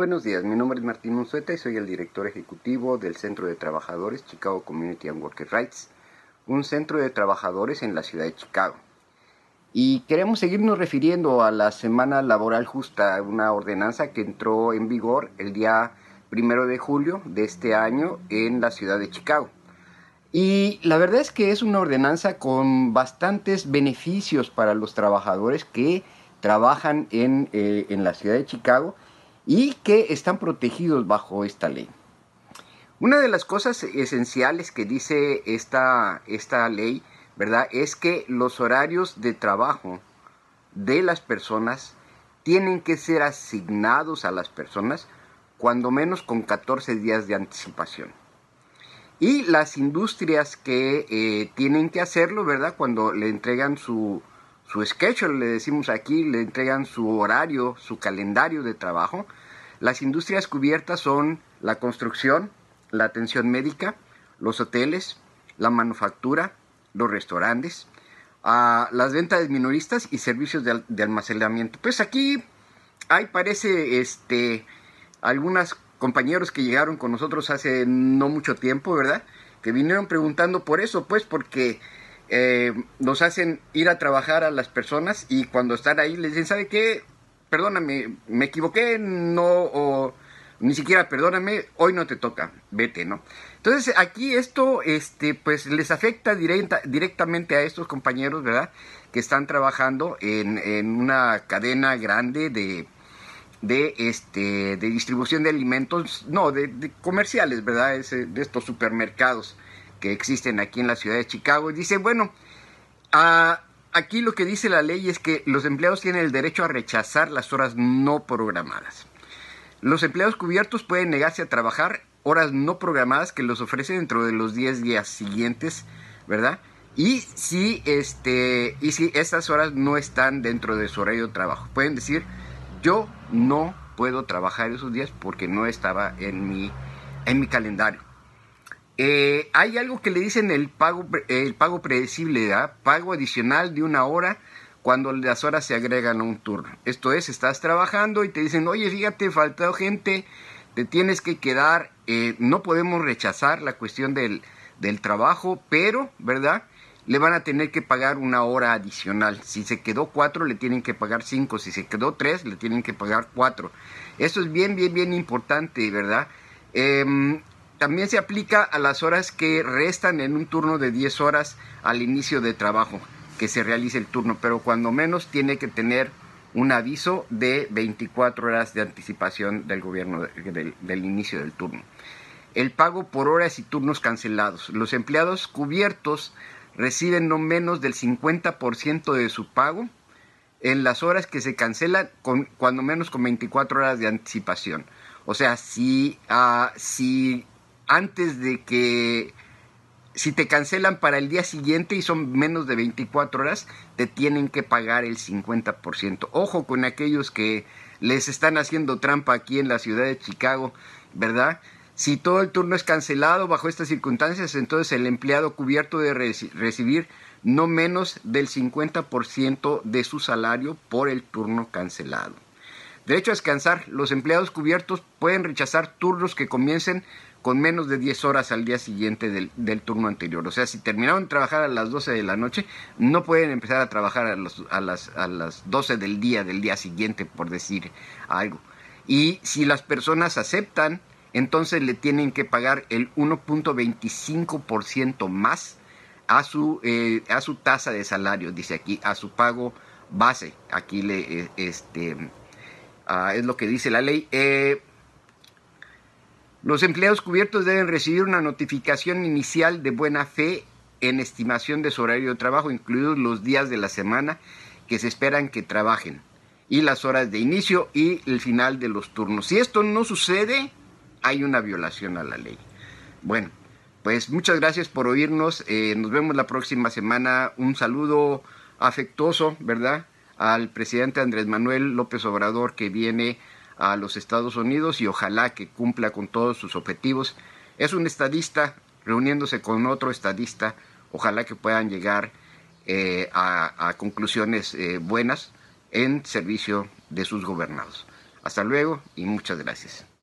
Buenos días, mi nombre es Martín Monzueta y soy el director ejecutivo del Centro de Trabajadores Chicago Community and Worker Rights, un centro de trabajadores en la ciudad de Chicago. Y queremos seguirnos refiriendo a la semana laboral justa, una ordenanza que entró en vigor el día primero de julio de este año en la ciudad de Chicago. Y la verdad es que es una ordenanza con bastantes beneficios para los trabajadores que trabajan en, eh, en la ciudad de Chicago y que están protegidos bajo esta ley. Una de las cosas esenciales que dice esta, esta ley, ¿verdad? Es que los horarios de trabajo de las personas tienen que ser asignados a las personas cuando menos con 14 días de anticipación. Y las industrias que eh, tienen que hacerlo, ¿verdad? Cuando le entregan su, su schedule, le decimos aquí, le entregan su horario, su calendario de trabajo. Las industrias cubiertas son la construcción, la atención médica, los hoteles, la manufactura, los restaurantes, ah, las ventas minoristas y servicios de, almacenamiento. Pues aquí hay, parece, este, algunas compañeros que llegaron con nosotros hace no mucho tiempo, ¿verdad? Que vinieron preguntando por eso, pues porque eh, los hacen ir a trabajar a las personas y cuando están ahí les dicen, ¿sabe qué? Perdóname, me equivoqué, no, o ni siquiera perdóname, hoy no te toca, vete, ¿no? Entonces aquí esto, este, pues les afecta directa, directamente a estos compañeros, ¿verdad? Que están trabajando en, una cadena grande de, de, este, de distribución de alimentos, no, de, comerciales, ¿verdad? de estos supermercados que existen aquí en la ciudad de Chicago. dice, bueno, ah, aquí lo que dice la ley es que los empleados tienen el derecho a rechazar las horas no programadas. Los empleados cubiertos pueden negarse a trabajar horas no programadas que los ofrece dentro de los 10 días siguientes, ¿verdad? Y si, este, y si estas horas no están dentro de su horario de trabajo, pueden decir, yo no puedo trabajar esos días porque no estaba en mi, en mi calendario. Eh, hay algo que le dicen el pago, el pago predecible, ¿verdad? pago adicional de una hora cuando las horas se agregan a un turno. Esto es, estás trabajando y te dicen, oye, fíjate, faltado gente, te tienes que quedar, eh, no podemos rechazar la cuestión del, trabajo, pero, ¿verdad? Le van a tener que pagar una hora adicional. Si se quedó cuatro, le tienen que pagar cinco. Si se quedó tres, le tienen que pagar cuatro. Eso es bien, bien, bien importante, ¿verdad? Em, también se aplica a las horas que restan en un turno de 10 horas al inicio de trabajo, que se realice el turno, pero cuando menos tiene que tener un aviso de 24 horas de anticipación del gobierno del, inicio del turno. El pago por horas y turnos cancelados. Los empleados cubiertos reciben no menos del 50% de su pago en las horas que se cancelan, con, cuando menos con 24 horas de anticipación. O sea, si, ah, si antes de que si te cancelan para el día siguiente y son menos de 24 horas, te tienen que pagar el 50%. Ojo con aquellos que les están haciendo trampa aquí en la ciudad de Chicago, ¿verdad? Si todo el turno es cancelado bajo estas circunstancias, entonces el empleado cubierto debe recibir no menos del 50% de su salario por el turno cancelado. Derecho a descansar. Los empleados cubiertos pueden rechazar turnos que comiencen con menos de 10 horas al día siguiente del, turno anterior. O sea, si terminaron de trabajar a las 12 de la noche, no pueden empezar a trabajar a, las, a 12 del día, del día siguiente, por decir algo. Y si las personas aceptan, entonces le tienen que pagar el 1.25% más a su, eh, a su tasa de salario, dice aquí, a su pago base. Aquí le, eh, este, es lo que dice la ley. Eh, los empleados cubiertos deben recibir una notificación inicial de buena fe en estimación de su horario de trabajo, incluidos los días de la semana que se esperan que trabajen, y las horas de inicio y el final de los turnos. Si esto no sucede, hay una violación a la ley. Bueno, pues muchas gracias por oírnos. Eh, nos vemos la próxima semana. Un saludo afectuoso, ¿verdad? al presidente Andrés Manuel López Obrador que viene a los Estados Unidos y ojalá que cumpla con todos sus objetivos. Es un estadista reuniéndose con otro estadista, ojalá que puedan llegar eh, a, conclusiones eh, buenas en servicio de sus gobernados. Hasta luego y muchas gracias.